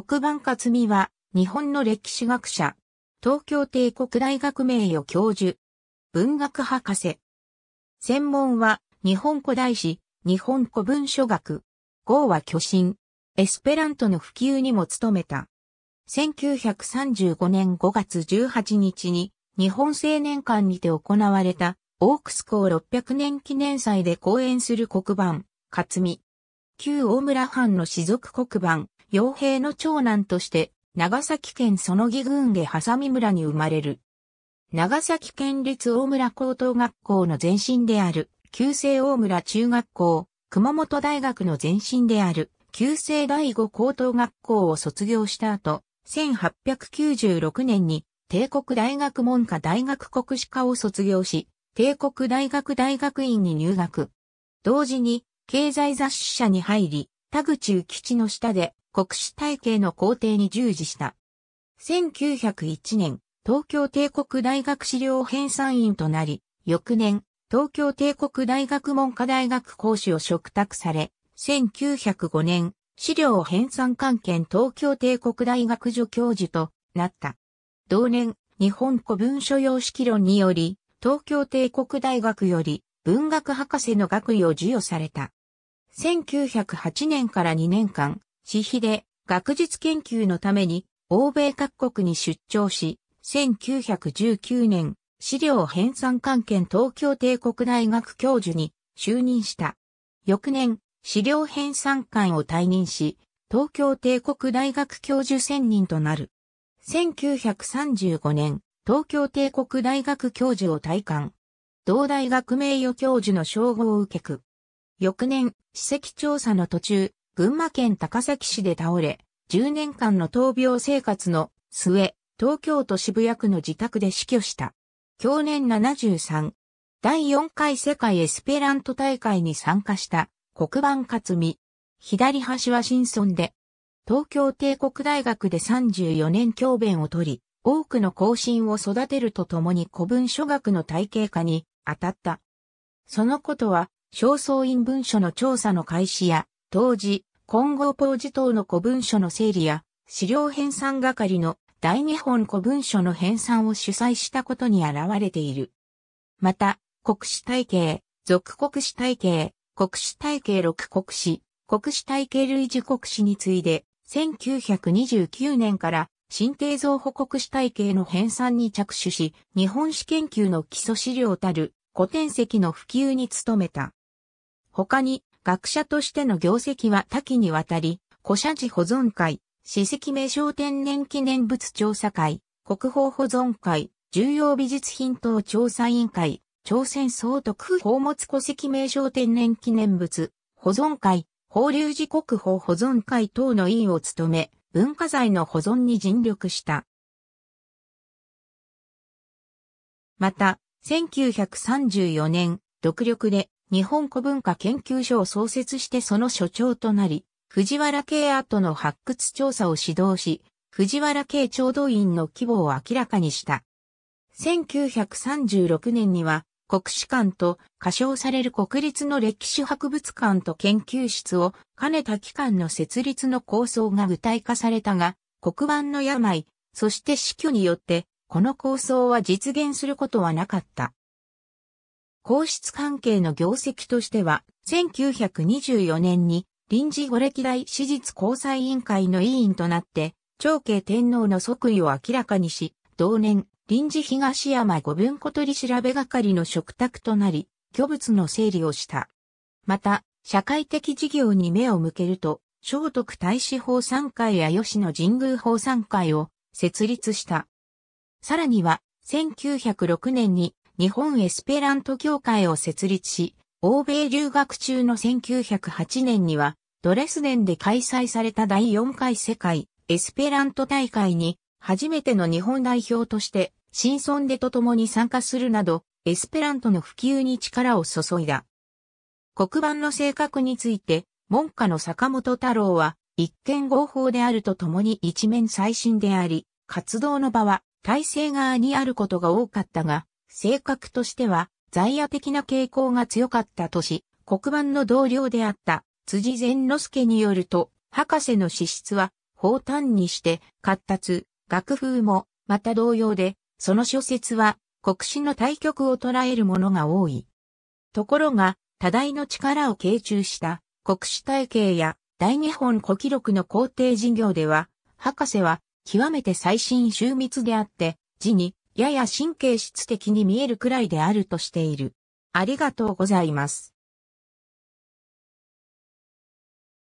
黒板克美は、日本の歴史学者、東京帝国大学名誉教授、文学博士。専門は、日本古代史、日本古文書学、豪は巨神、エスペラントの普及にも努めた。1935年5月18日に、日本青年館にて行われた、オークス校600年記念祭で講演する黒板、克美。旧大村藩の士族黒板、傭兵の長男として、長崎県その木郡下波佐見村に生まれる。長崎県立大村高等学校の前身である、旧制大村中学校、熊本大学の前身である、旧制第五高等学校を卒業した後、1896年に帝国大学文科大学国史科を卒業し、帝国大学大学院に入学。同時に、経済雑誌社に入り、田口宇吉の下で国史体系の工程に従事した。1901年、東京帝国大学資料編纂員となり、翌年、東京帝国大学文科大学講師を嘱託され、1905年、資料編纂関係東京帝国大学助教授となった。同年、日本古文書様式論により、東京帝国大学より文学博士の学位を授与された。1908年から2年間、私費で学術研究のために欧米各国に出張し、1919年、資料編纂関係東京帝国大学教授に就任した。翌年、資料編纂官を退任し、東京帝国大学教授専任となる。1935年、東京帝国大学教授を退官。同大学名誉教授の称号を受けく。翌年、史跡調査の途中、群馬県高崎市で倒れ、10年間の闘病生活の末、東京都渋谷区の自宅で死去した。去年73、第4回世界エスペラント大会に参加した黒板勝美。左端は新村で、東京帝国大学で34年教鞭を取り、多くの後進を育てるとともに古文書学の体系化に当たった。そのことは正倉院文書の調査の開始や、当時、今後ポージ等の古文書の整理や、資料編纂係の大日本古文書の編纂を主催したことに現れている。また、国史体系、俗国史体系、国史体系六国史、国史体系類似国史に次いで、1929年から新定造保国史体系の編纂に着手し、日本史研究の基礎資料たる古典籍の普及に努めた。他に、学者としての業績は多岐にわたり、古社寺保存会、史跡名称天然記念物調査会、国宝保存会、重要美術品等調査委員会、朝鮮総督府宝物古跡名称天然記念物、保存会、法隆寺国宝保存会等の委員を務め、文化財の保存に尽力した。また、1934年、独力で日本古文化研究所を創設してその所長となり、藤原慶跡の発掘調査を指導し、藤原系調度院の規模を明らかにした。1936年には国史館と仮称される国立の歴史博物館と研究室を兼ねた機関の設立の構想が具体化されたが、黒板の病、そして死去によって、この構想は実現することはなかった。皇室関係の業績としては、1924年に臨時五歴代史実交際委員会の委員となって、長慶天皇の即位を明らかにし、同年、臨時東山五文庫取り調べ係の嘱託となり、虚物の整理をした。また、社会的事業に目を向けると、聖徳太子法参会や吉野神宮法参会を設立した。さらには、1906年に日本エスペラント協会を設立し、欧米留学中の1908年には、ドレスデンで開催された第4回世界エスペラント大会に、初めての日本代表として、新村でと共に参加するなど、エスペラントの普及に力を注いだ。黒板の性格について、門下の坂本太郎は、一見合法であるとともに一面最新であり、活動の場は体制側にあることが多かったが、性格としては、在野的な傾向が強かったとし、黒板の同僚であった辻善之助によると、博士の資質は、方端にして、活達、楽風も、また同様で、その諸説は、国史の対局を捉えるものが多い。ところが、多大の力を傾注した国史体系や大日本古記録の皇帝事業では、博士は極めて最新秀密であって、字にやや神経質的に見えるくらいであるとしている。ありがとうございます。